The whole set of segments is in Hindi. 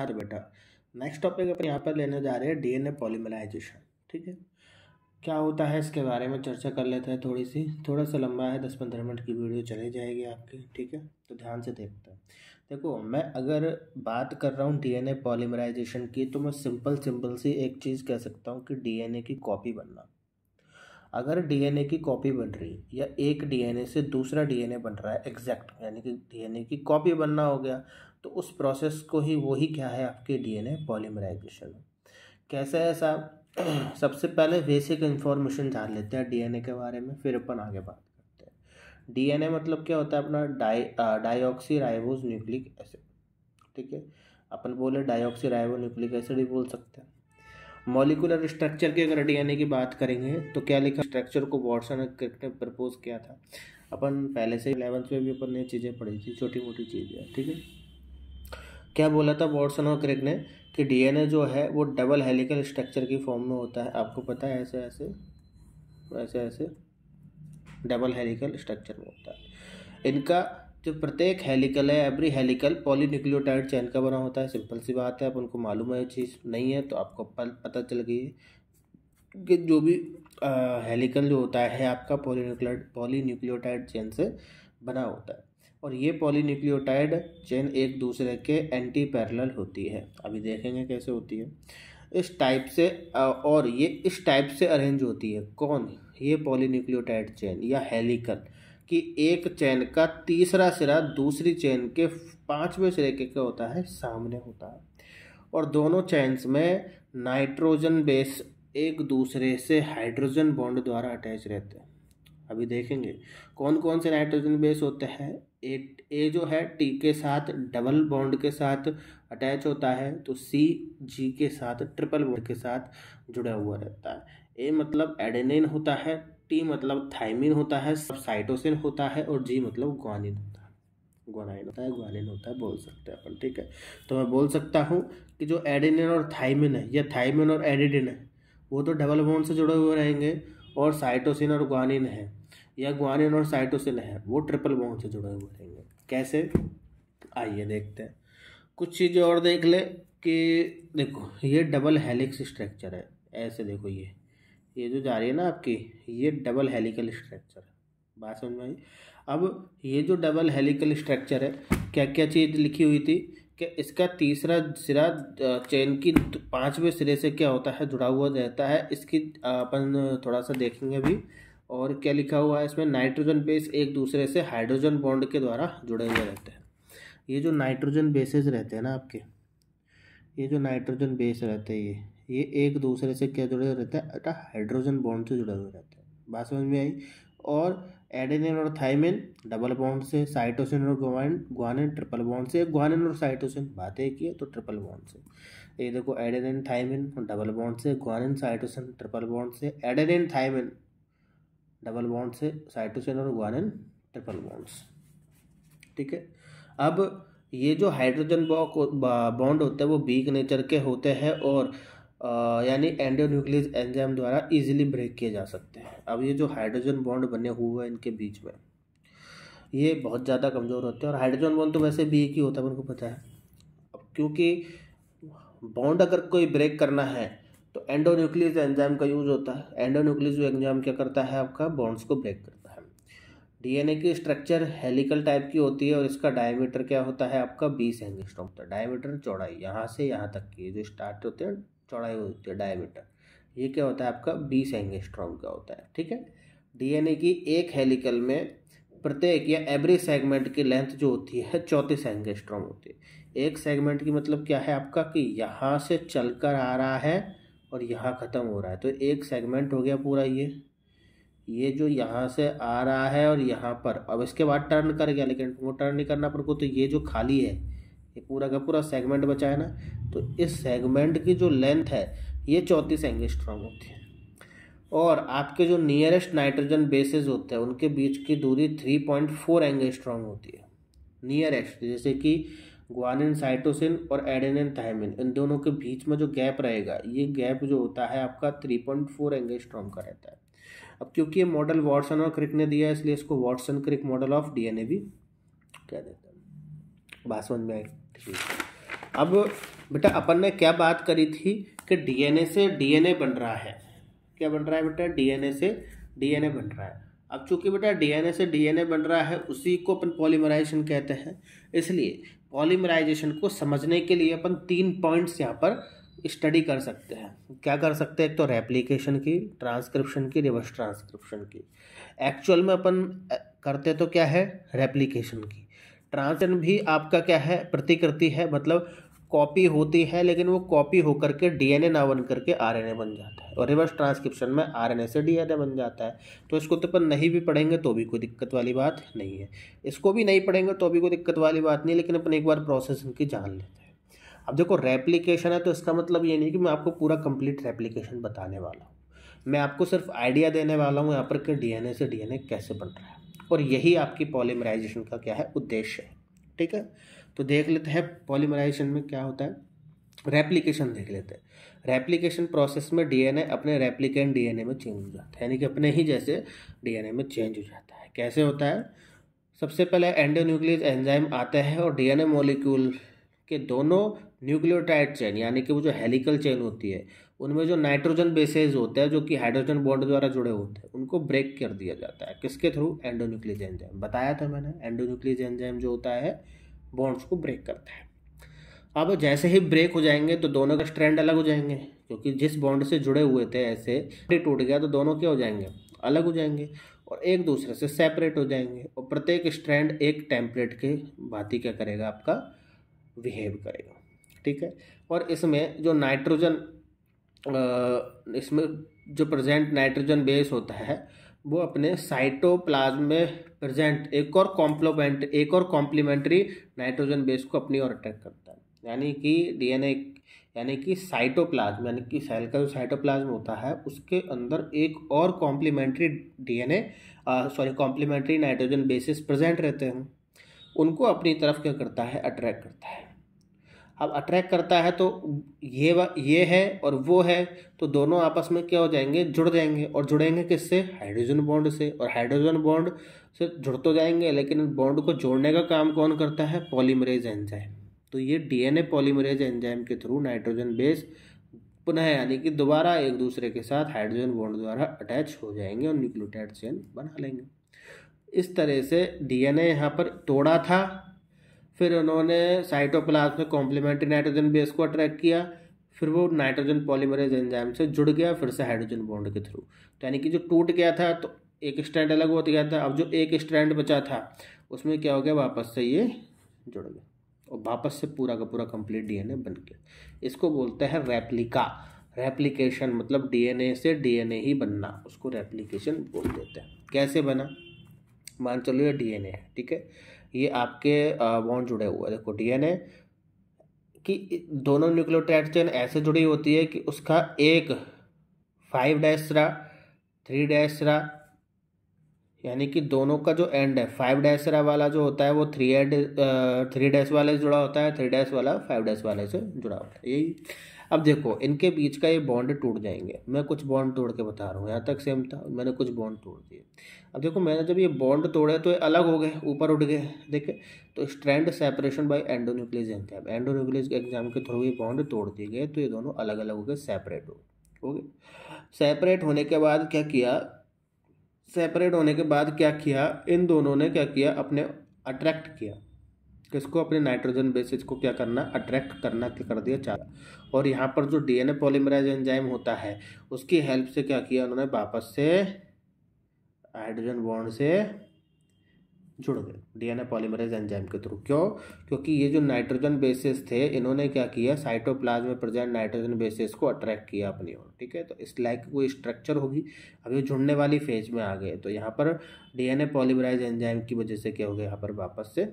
हर बेटा नेक्स्ट टॉपिक अपन यहाँ पर लेने जा रहे हैं डीएनए पॉलीमराइजेशन ठीक है क्या होता है इसके बारे में चर्चा कर लेते हैं थोड़ी सी थोड़ा सा लंबा है दस पंद्रह मिनट की वीडियो चली जाएगी आपकी ठीक है तो ध्यान से देखते हैं देखो मैं अगर बात कर रहा हूँ डीएनए पॉलीमराइजेशन की तो मैं सिंपल सिंपल सी एक चीज़ कह सकता हूँ कि डीएनए की कॉपी बनना अगर डीएनए की कॉपी बन रही या एक डीएनए से दूसरा डीएनए बन रहा है एग्जैक्ट यानी कि डीएनए की कॉपी बनना हो गया तो उस प्रोसेस को ही वही क्या है आपके डीएनए पॉलीमराइजेशन कैसा है साहब सबसे पहले बेसिक इन्फॉर्मेशन जान लेते हैं डीएनए के बारे में फिर अपन आगे बात करते हैं डीएनए मतलब क्या होता है अपना di deoxyribose nucleic acid ठीक है अपन बोले डाइऑक्सी राइबो न्यूक्लिक एसिड ही बोल सकते हैं मॉलिकुलर स्ट्रक्चर की अगर डीएनए की बात करेंगे तो क्या लिखा स्ट्रक्चर को वॉटसन ने प्रपोज किया था अपन पहले से इलेवंथ में भी अपन ने चीज़ें पढ़ी थी छोटी मोटी चीज़ें ठीक है क्या बोला था वॉटसन और क्रिक ने कि डीएनए जो है वो डबल हेलिकल स्ट्रक्चर की फॉर्म में होता है आपको पता है ऐसे ऐसे ऐसे ऐसे डबल हेलिकल स्ट्रक्चर में होता है इनका जो प्रत्येक हेलिकल है एवरी हेलिकल पॉलीन्यूक्लियोटाइड चैन का बना होता है सिंपल सी बात है अब उनको मालूम है चीज़ नहीं है तो आपको पता चल गई कि जो भी हेलिकल जो होता है आपका पॉलीन्यूक्लियो पॉलीन्यूक्लियोटाइड चैन से बना होता है और ये पॉलीन्यूक्लियोटाइड चेन एक दूसरे के एंटी पैरल होती है अभी देखेंगे कैसे होती है इस टाइप से और ये इस टाइप से अरेंज होती है कौन ये पॉलीन्यूक्लियोटाइड चेन या हेलिकल कि एक चेन का तीसरा सिरा दूसरी चेन के पांचवें सिरे के क्या होता है सामने होता है और दोनों चेन्स में नाइट्रोजन बेस एक दूसरे से हाइड्रोजन बॉन्ड द्वारा अटैच रहते हैं अभी देखेंगे कौन कौन से नाइट्रोजन बेस होते हैं ए ए जो है टी के साथ डबल बॉन्ड के साथ अटैच होता है तो सी जी के साथ ट्रिपल बॉन्ड के साथ जुड़ा हुआ रहता है ए मतलब एडेनिन होता है टी मतलब थाइमिन होता है सब साइटोसिन होता है और जी मतलब ग्वानिन होता है ग्वानाइन होता है ग्वानिन होता है बोल सकते हैं अपन ठीक है तो मैं बोल सकता हूँ कि जो एडेनिन और थाइमिन है या थाइमिन और एडिडिन है वो तो डबल बॉन्ड से जुड़े हुए रहेंगे और साइटोसिन और ग्वानिन है या ग्वानिन और साइटोसिल है वो ट्रिपल बॉन्ड से जुड़े हुए रहेंगे कैसे आइए देखते हैं कुछ चीज़ें और देख ले कि देखो ये डबल हेलिक्स स्ट्रक्चर है ऐसे देखो ये ये जो जा रही है ना आपकी ये डबल हेलिकल स्ट्रक्चर है बात समझ में आई अब ये जो डबल हेलिकल स्ट्रक्चर है क्या क्या चीज़ लिखी हुई थी कि इसका तीसरा सिरा चेन की पांचवें सिरे से क्या होता है जुड़ा हुआ रहता है इसकी अपन थोड़ा सा देखेंगे अभी और क्या लिखा हुआ है इसमें नाइट्रोजन बेस एक दूसरे से हाइड्रोजन बॉन्ड के द्वारा जुड़े हुए रहते हैं ये जो नाइट्रोजन बेसेस रहते हैं ना आपके ये जो नाइट्रोजन बेस रहते हैं ये ये एक दूसरे से क्या जुड़े हुए रहते हैं अटा हाइड्रोजन बॉन्ड से जुड़े हुए रहते हैं बात समझ में आई और एडेनिन और थाइमिन डबल बॉन्ड से साइटोसिन और ग्वान ग्वानिन ट्रिपल बॉन्ड से ग्वानिन और साइटोसिन बात एक ही है तो ट्रिपल बॉन्ड से ये देखो एडेनिन थाइमिन डबल बॉन्ड से ग्वानिन साइटोसिन ट्रिपल बॉन्ड से एडेनिन थाइमिन डबल बॉन्ड से साइटोसिन और गुआनिन ट्रिपल बॉन्ड्स ठीक है अब ये जो हाइड्रोजन बॉक बॉन्ड होते हैं वो बीक नेचर के होते हैं और यानी एंडोन्यूक्लियस एंजाइम द्वारा इजीली ब्रेक किए जा सकते हैं अब ये जो हाइड्रोजन बॉन्ड बने हुए हैं इनके बीच में ये बहुत ज़्यादा कमज़ोर होते हैं और हाइड्रोजन बॉन्ड तो वैसे भी एक ही होता है उनको पता है अब क्योंकि बॉन्ड अगर कोई ब्रेक करना है तो एंडोन्यूक्लियस एंजाइम का यूज़ होता है एंडोन्यूक्लियस एंजाइम क्या करता है आपका बॉन्ड्स को ब्रेक करता है डीएनए की स्ट्रक्चर हेलिकल टाइप की होती है और इसका डायमीटर क्या होता है आपका बीस एंगस्ट्रॉम होता है डायमीटर चौड़ाई यहाँ से यहाँ तक की जो स्टार्ट होते हैं चौड़ाई होती है डायमीटर ये क्या होता है आपका बीस एंगस्ट्रॉम का होता है ठीक है डीएनए की एक हेलिकल में प्रत्येक या एवरी सेगमेंट की लेंथ जो होती है चौंतीस एंगस्ट्रॉम होती है एक सेगमेंट की मतलब क्या है आपका कि यहाँ से चल कर आ रहा है और यहाँ ख़त्म हो रहा है तो एक सेगमेंट हो गया पूरा ये ये जो यहाँ से आ रहा है और यहाँ पर अब इसके बाद टर्न कर गया लेकिन वो टर्न नहीं करना पर को तो ये जो खाली है ये पूरा का पूरा सेगमेंट बचा है ना तो इस सेगमेंट की जो लेंथ है ये चौंतीस एंगस्ट्रॉम होती है और आपके जो नियरेस्ट नाइट्रोजन बेसिस होते हैं उनके बीच की दूरी थ्री पॉइंट फोर एंगस्ट्रॉम होती है नियरेस्ट जैसे कि ग्वानिन साइटोसिन और एडेनिन थायमिन इन दोनों के बीच में जो गैप रहेगा ये गैप जो होता है आपका थ्री पॉइंट फोर स्ट्रॉन्ग का रहता है अब क्योंकि ये मॉडल वॉटसन और क्रिक ने दिया है इसलिए इसको Watson Crick model of DNA भी कह देते हैं बात समझ में आई ठीक है अब बेटा अपन ने क्या बात करी थी कि डीएनए से डीएनए बन रहा है क्या बन रहा है बेटा डीएनए से डीएनए बन रहा है अब चूंकि बेटा डीएनए से डीएनए बन रहा है उसी को अपन पॉलीमराइजेशन कहते हैं इसलिए पॉलीमराइजेशन को समझने के लिए अपन तीन पॉइंट्स यहाँ पर स्टडी कर सकते हैं क्या कर सकते हैं एक तो रेप्लीकेशन की ट्रांसक्रिप्शन की रिवर्स ट्रांसक्रिप्शन की एक्चुअल में अपन करते तो क्या है रेप्लीकेशन की ट्रांसक्रिप्शन भी आपका क्या है प्रतिकृति है मतलब कॉपी होती है लेकिन वो कॉपी होकर के डीएनए ना बन करके आरएनए बन जाता है और रिवर्स ट्रांसक्रिप्शन में आरएनए से डीएनए बन जाता है तो इसको तो अपन नहीं भी पढ़ेंगे तो भी कोई दिक्कत वाली बात नहीं है इसको भी नहीं पढ़ेंगे तो भी कोई दिक्कत वाली बात नहीं लेकिन अपन एक बार प्रोसेस इनकी जान लेते हैं अब देखो रेप्लीकेशन है तो इसका मतलब ये नहीं कि मैं आपको पूरा कंप्लीट रेप्लीकेशन बताने वाला हूँ मैं आपको सिर्फ आइडिया देने वाला हूँ यहाँ पर कि डी से डी कैसे बन रहा है और यही आपकी पॉलीमराइजेशन का क्या है उद्देश्य है ठीक है तो देख लेते हैं पॉलीमराइजेशन में क्या होता है रेप्लीकेशन देख लेते हैं रेप्लीकेशन प्रोसेस में डीएनए अपने रेप्लिकेंट डीएनए में चेंज हो जाता है यानी कि अपने ही जैसे डीएनए में चेंज हो जाता है कैसे होता है सबसे पहले एंडोन्यूक्लियस एंजाइम आते हैं और डीएनए मॉलिक्यूल के दोनों न्यूक्लियोटाइड चेन यानी कि वो जो हेलिकल चेन होती है उनमें जो नाइट्रोजन बेसेज होते हैं जो कि हाइड्रोजन बॉन्ड द्वारा जुड़े होते हैं उनको ब्रेक कर दिया जाता है किसके थ्रू एंडोन्यूक्लियस एंजाइम बताया था मैंने एंडोन्यूक्लियस एंजाइम जो होता है बॉन्ड्स को ब्रेक करता है अब जैसे ही ब्रेक हो जाएंगे तो दोनों का स्ट्रैंड अलग हो जाएंगे क्योंकि जिस बॉन्ड से जुड़े हुए थे ऐसे टूट गया तो दोनों क्या हो जाएंगे अलग हो जाएंगे और एक दूसरे से सेपरेट हो जाएंगे और प्रत्येक स्ट्रैंड एक टेम्पलेट के भाती क्या करेगा आपका बिहेव करेगा ठीक है और इसमें जो नाइट्रोजन इसमें जो प्रेजेंट नाइट्रोजन बेस होता है वो अपने साइटोप्लाज्म में प्रेजेंट एक और कॉम्प्लोमेंट एक और कॉम्प्लीमेंट्री नाइट्रोजन बेस को अपनी ओर अटैक करता है यानी कि डीएनए यानी कि साइटोप्लाज्म यानी कि सेल का जो साइटोप्लाज्म होता है उसके अंदर एक और complementary DNA sorry complementary nitrogen bases present रहते हैं उनको अपनी तरफ क्या करता है अट्रैक्ट करता है अब अट्रैक्ट करता है तो ये ये है और वो है तो दोनों आपस में क्या हो जाएंगे जुड़ जाएंगे और जुड़ेंगे किससे हाइड्रोजन बॉन्ड से और हाइड्रोजन बॉन्ड से जुड़ तो जाएंगे लेकिन बॉन्ड को जोड़ने का काम कौन करता है पॉलीमरेज एंजाइम तो ये डीएनए पॉलीमरेज एंजाइम के थ्रू नाइट्रोजन बेस पुनः यानी कि दोबारा एक दूसरे के साथ हाइड्रोजन बॉन्ड द्वारा अटैच हो जाएंगे और न्यूक्लियोटाइड चेन बना लेंगे इस तरह से डीएनए यहाँ पर तोड़ा था फिर उन्होंने साइटोप्लाज्म में कॉम्प्लीमेंट्री नाइट्रोजन बेस को अट्रैक्ट किया फिर वो नाइट्रोजन पॉलीमरेज एंजाइम से जुड़ गया फिर से हाइड्रोजन बॉन्ड के थ्रू तो यानी कि जो टूट गया था तो एक स्ट्रैंड अलग होता गया था अब जो एक स्ट्रैंड बचा था उसमें क्या हो गया वापस से ये जुड़ गया और वापस से पूरा का पूरा कंप्लीट डीएनए बन गया इसको बोलते हैं रेप्लिका रेप्लिकेशन मतलब डीएनए से डीएनए ही बनना उसको रेप्लिकेशन बोल देते हैं कैसे बना मान चलो ये डीएनए है ठीक है ये आपके बॉन्ड जुड़े हुए हैं देखो डीएनए कि दोनों न्यूक्लियोटाइड चेन ऐसे जुड़ी होती है कि उसका एक फाइव डैशरा थ्री डैशरा यानी कि दोनों का जो एंड है फाइव डैशरा वाला जो होता है वो थ्री एड थ्री डैश वाले से जुड़ा होता है थ्री डैश वाला फाइव डैश वाले से जुड़ा होता है यही अब देखो इनके बीच का ये बॉन्ड टूट जाएंगे मैं कुछ बॉन्ड तोड़ के बता रहा हूँ यहाँ तक सेम था मैंने कुछ बॉन्ड तोड़ दिए अब देखो मैंने जब ये बॉन्ड तोड़े तो ये अलग हो गए ऊपर उठ गए देखे तो strand separation by endonuclease enzyme endonuclease exam के थ्रू ये बॉन्ड तोड़ दिए गए तो ये दोनों अलग अलग हो गए सेपरेट हो गए सेपरेट होने के बाद क्या किया सेपरेट होने के बाद क्या किया इन दोनों ने क्या किया अपने अट्रैक्ट किया किसको अपने नाइट्रोजन बेसिस को क्या करना अट्रैक्ट करना कर दिया चार और यहाँ पर जो डीएनए पॉलीमराइज एंजाइम होता है उसकी हेल्प से क्या किया उन्होंने वापस से हाइड्रोजन बॉन्ड से जुड़ गए डीएनए पॉलीमराइज एंजाइम के थ्रू क्यों क्योंकि ये जो नाइट्रोजन बेसिस थे इन्होंने क्या किया साइटोप्लाज्म में प्रेजेंट नाइट्रोजन बेसिस को अट्रैक्ट किया अपनी ओर ठीक है तो इस लाइक कोई स्ट्रक्चर होगी अब ये जुड़ने वाली फेज में आ गए तो यहाँ पर डीएनए पॉलीमराइज एंजाइम की वजह से क्या हो गया यहाँ पर वापस से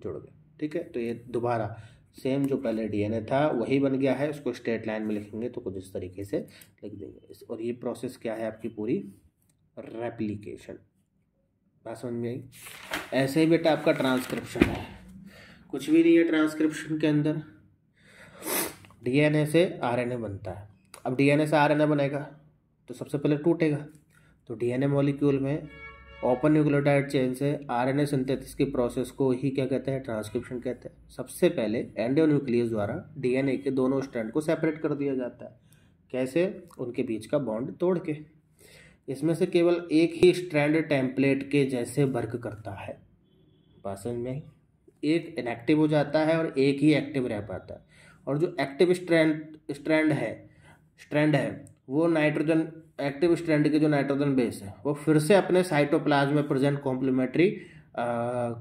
जुड़ गए ठीक है तो ये दोबारा सेम जो पहले डीएनए था वही बन गया है उसको स्ट्रेट लाइन में लिखेंगे तो कुछ इस तरीके से लिख देंगे और ये प्रोसेस क्या है आपकी पूरी रेप्लीकेशन बात समझ में आई ऐसे ही बेटा आपका ट्रांसक्रिप्शन है कुछ भी नहीं है ट्रांसक्रिप्शन के अंदर डीएनए से आरएनए बनता है अब डीएनए से आरएनए बनेगा तो सबसे पहले टूटेगा तो डीएनए मॉलिक्यूल में ओपन न्यूक्लियोटाइड चेन से आरएनए सिंथेसिस की प्रोसेस को ही क्या कहते हैं ट्रांसक्रिप्शन कहते हैं सबसे पहले एंडियो न्यूक्लियस द्वारा डीएनए के दोनों स्ट्रैंड को सेपरेट कर दिया जाता है कैसे उनके बीच का बॉन्ड तोड़ के इसमें से केवल एक ही स्ट्रैंड टेम्पलेट के जैसे वर्क करता है पासन में एक इनएक्टिव हो जाता है और एक ही एक्टिव रह पाता है और जो एक्टिव स्ट्रैंड स्ट्रैंड है स्ट्रैंड है वो नाइट्रोजन एक्टिव स्ट्रैंड के जो नाइट्रोजन बेस है वो फिर से अपने साइटोप्लाज में present complementary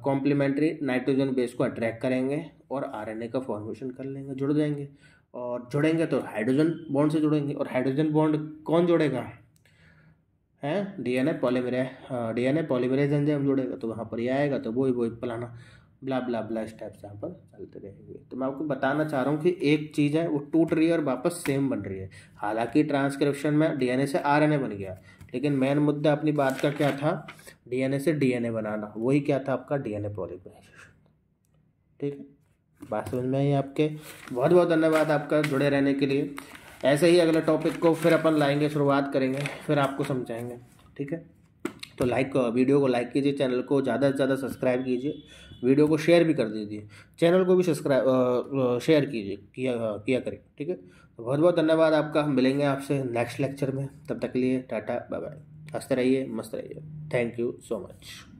complementary nitrogen base को अट्रैक्ट करेंगे और आरएनए का फॉर्मेशन कर लेंगे जुड़ जाएंगे और जुड़ेंगे तो हाइड्रोजन बॉन्ड से जुड़ेंगे और हाइड्रोजन बॉन्ड कौन जुड़ेगा है DNA polymerase DNA polymerase enzyme जुड़ेगा तो वहाँ पर ही आएगा तो वो वो ही पलाना ब्ला ब्ला ब्ला स्टेप्स यहाँ पर चलते रहेंगे तो मैं आपको बताना चाह रहा हूँ कि एक चीज़ है वो टूट रही है और वापस सेम बन रही है हालांकि ट्रांसक्रिप्शन में डीएनए से आरएनए बन गया लेकिन मेन मुद्दा अपनी बात का क्या था डीएनए से डीएनए बनाना वही क्या था आपका डीएनए पॉलीमराइजेशन ठीक है बात समझ में आई आपके बहुत बहुत धन्यवाद आपका जुड़े रहने के लिए ऐसे ही अगले टॉपिक को फिर अपन लाएंगे शुरुआत करेंगे फिर आपको समझाएंगे ठीक है तो लाइक वीडियो को लाइक कीजिए चैनल को ज़्यादा से ज़्यादा सब्सक्राइब कीजिए वीडियो को शेयर भी कर दीजिए चैनल को भी सब्सक्राइब शेयर कीजिए किया किया करें ठीक है तो बहुत बहुत धन्यवाद आपका हम मिलेंगे आपसे नेक्स्ट लेक्चर में तब तक के लिए टाटा बाय बाय हंसते रहिए मस्त रहिए थैंक यू सो मच